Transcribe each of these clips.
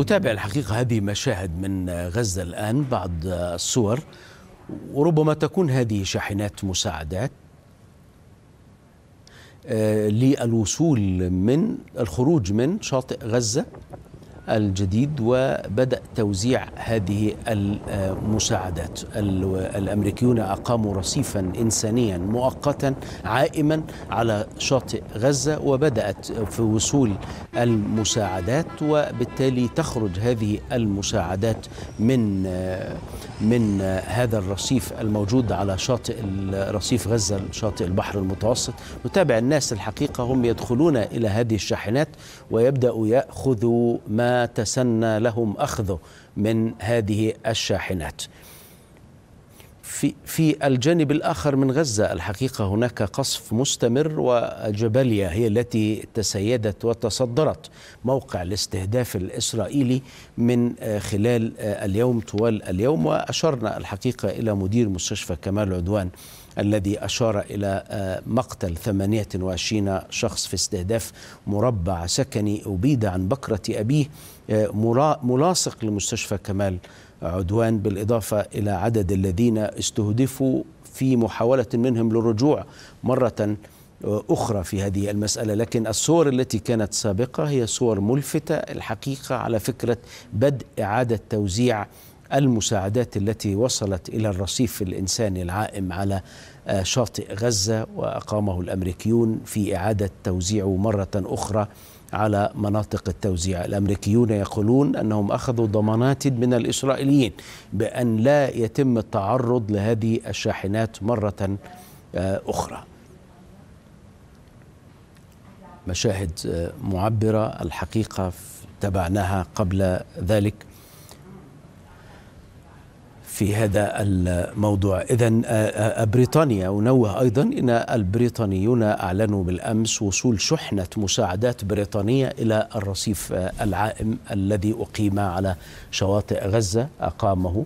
نتابع الحقيقة هذه مشاهد من غزة الآن بعض الصور وربما تكون هذه شاحنات مساعدات آه، للوصول من الخروج من شاطئ غزة الجديد وبدأ توزيع هذه المساعدات الأمريكيون أقاموا رصيفا إنسانيا مؤقتا عائما على شاطئ غزة وبدأت في وصول المساعدات وبالتالي تخرج هذه المساعدات من من هذا الرصيف الموجود على شاطئ رصيف غزة شاطئ البحر المتوسط نتابع الناس الحقيقة هم يدخلون إلى هذه الشاحنات ويبداوا يأخذوا ما تسنى لهم أخذه من هذه الشاحنات في في الجانب الاخر من غزه الحقيقه هناك قصف مستمر وجباليا هي التي تسيدت وتصدرت موقع الاستهداف الاسرائيلي من خلال اليوم طوال اليوم واشرنا الحقيقه الى مدير مستشفى كمال عدوان الذي أشار إلى مقتل 28 شخص في استهداف مربع سكني أبيد عن بكرة أبيه ملاصق لمستشفى كمال عدوان بالإضافة إلى عدد الذين استهدفوا في محاولة منهم للرجوع مرة أخرى في هذه المسألة لكن الصور التي كانت سابقة هي صور ملفتة الحقيقة على فكرة بدء إعادة توزيع المساعدات التي وصلت إلى الرصيف الإنساني العائم على آه، شاطئ غزة وأقامه الأمريكيون في إعادة توزيعه مرة أخرى على مناطق التوزيع الامريكيون يقولون انهم اخذوا ضمانات من الاسرائيليين بان لا يتم التعرض لهذه الشاحنات مره آه، اخرى مشاهد آه، معبره الحقيقه تبعناها قبل ذلك في هذا الموضوع إذا آه، آه، بريطانيا أنوه أيضا أن البريطانيون أعلنوا بالأمس وصول شحنة مساعدات بريطانية إلى الرصيف العائم الذي أقيم على شواطئ غزة أقامه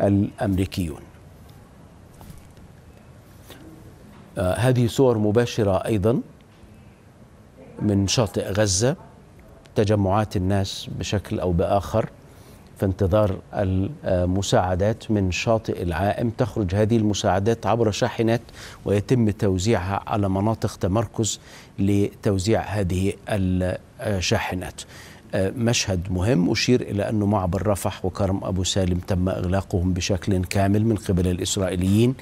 الأمريكيون آه، هذه صور مباشرة أيضا من شاطئ غزة تجمعات الناس بشكل أو بآخر في انتظار المساعدات من شاطئ العائم تخرج هذه المساعدات عبر شاحنات ويتم توزيعها على مناطق تمركز لتوزيع هذه الشاحنات مشهد مهم أشير إلى أنه معبر رفح وكرم أبو سالم تم إغلاقهم بشكل كامل من قبل الإسرائيليين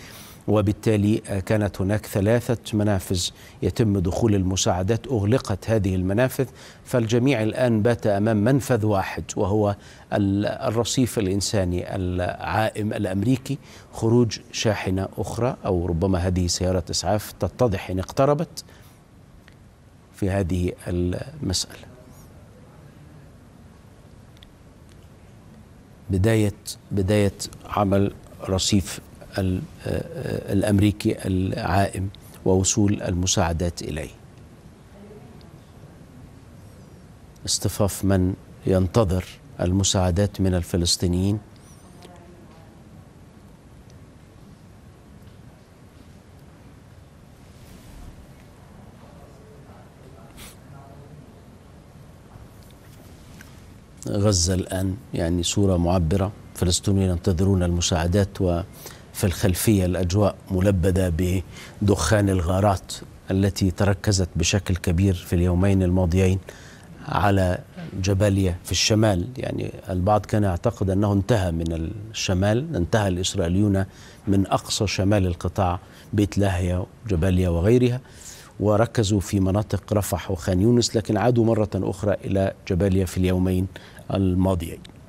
وبالتالي كانت هناك ثلاثة منافذ يتم دخول المساعدات أغلقت هذه المنافذ فالجميع الآن بات أمام منفذ واحد وهو الرصيف الإنساني العائم الأمريكي خروج شاحنة أخرى أو ربما هذه سيارة إسعاف تتضح إن اقتربت في هذه المسألة بداية بداية عمل رصيف الامريكي العائم ووصول المساعدات اليه. اصطفاف من ينتظر المساعدات من الفلسطينيين غزة الآن يعني صورة معبرة فلسطينيين ينتظرون المساعدات و في الخلفية الأجواء ملبدة بدخان الغارات التي تركزت بشكل كبير في اليومين الماضيين على جباليا في الشمال يعني البعض كان يعتقد أنه انتهى من الشمال انتهى الإسرائيليون من أقصى شمال القطاع بيت لاهيا وجباليا وغيرها وركزوا في مناطق رفح وخان يونس لكن عادوا مرة أخرى إلى جباليا في اليومين الماضيين